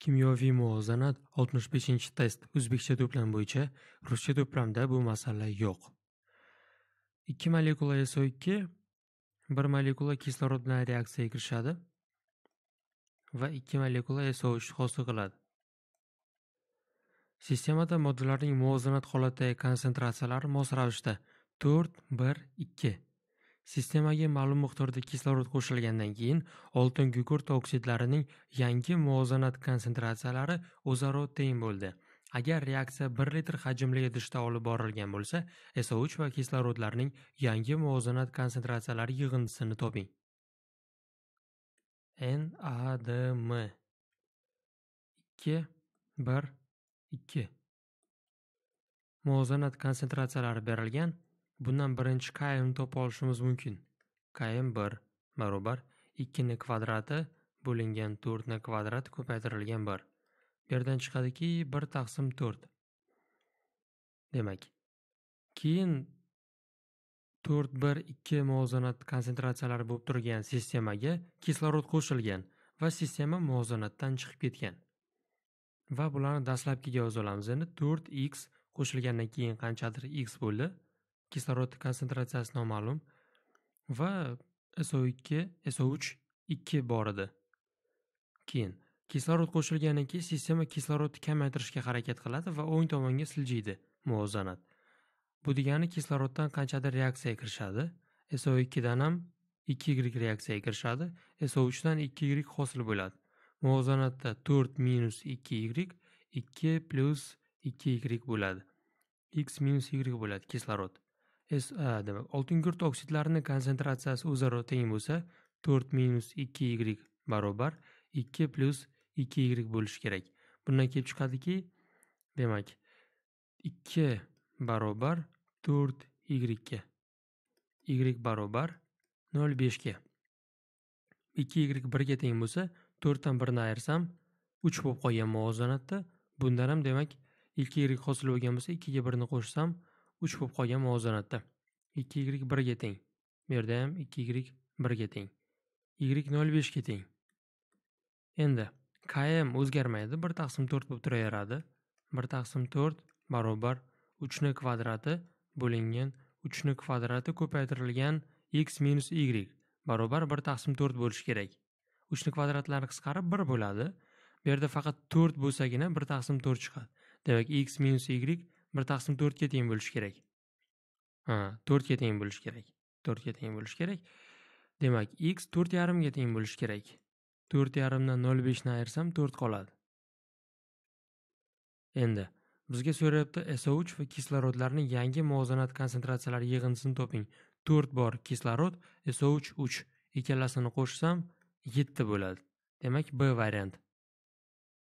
Kimyoviy muvozanat 65-test o'zbekcha to'plam bo'yicha ruscha to'plamda bu masala yo'q. 2 molekula SO2 1 molekula kislorod bilan reaksiyaga kirishadi va 2 molekula SO3 hosil qiladi. Sistemada moddalarning muvozanat holatidagi konsentratsiyalari mos ravishda 4 1 2 Sistemaga ma'lum miqdorda kislorod qo'shilgandan keyin oltin gugurt oksidlarining yangi muvozanat konsentratsiyalari o'zaro teng bo'ldi. Agar reaksiya 1 litr hajmli idishda olib borilgan bo'lsa, SO3 va kislorodlarning yangi muvozanat konsentratsiyalari yig'indisini toping. NADM ikki bir ikki Muvozanat konsentratsiyalari berilgan Bundan birinchi qaymni topa olishimiz mumkin. Qaym 1 barobar 2 ni kvadrati bo'lingan 4 ni kvadrat ko'paytirilgan 1. Bu yerdan chiqadiki 1 taqsim 4. Demak, keyin 4 1 2 muvozanat konsentratsiyalari bo'lib turgan sistemaga kislorod qo'shilgan va sistema muvozanatdan chiqib ketgan. Va bularni dastlabkiga yozolamiz. Endi 4x qo'shilgandan keyin qanchadir x bo'ldi. kislorod konsentratsiyasi noma'lum va so2 so3 2 bor edi keyin kislorod qo'shilgandan keyin sistema kislorodni kamaytirishga harakat qiladi va o'ng tomonga siljiydi muvozanat bu degani kisloroddan qanchadir reaksiyaga kirishadi so 2 dan ham 2 y reaksiyaga kirishadi so 3 dan 2 y hosil bo'ladi muvozanatda 4 minus 2 y 2 plyus 2 y bo'ladi x minus y bo'ladi kislorod SA demak oltingugurt oksidlarini konsentratsiyasi o'zaro teng bo'lsa to'rt minus ikki y barobar ikki plyus ikki y bo'lishi kerak bundan kelib chiqadiki demak ikki barobar to'rt yga y barobar nol beshga ikki y birga teng bo'lsa to'rtdan birini ayirsam uch bo'lib qolgan muvozanatda bundan ham demak ikki y hosil bo'lgan bo'lsa ikkiga birini qo'shsam uch bo'lib qolgan muvozanatda ikki y birga teng bu yerda ham ikki y birga teng y nol beshga teng endi km o'zgarmaydi bir taqsim to'rt bo'lib turaveradi bir taqsim to'rt barobar uchni kvadrati bo'lingan uchni kvadrati ko'paytirilgan x minus y barobar bir taqsim to'rt bo'lishi kerak uchni kvadratlari qisqarib bir bo'ladi bu yerda faqat to'rt bo'lsagina bir taqsim to'rt chiqadi demak x minus y bir taqsim to'rtga teng bo'lishi kerak ha to'rtga teng bo'lishi kerak to'rtga teng bo'lishi kerak demak x to'rt yarimga teng bo'lishi kerak to'rt yarimdan nol beshni ayirsam to'rt qoladi endi bizga so'rayapti so uch va kislorodlarni yangi muvozanat konsentratsiyalari yig'indisini toping to'rt bor kislorod so uch uch ikkalasini qo'shsam yetti bo'ladi demak b variant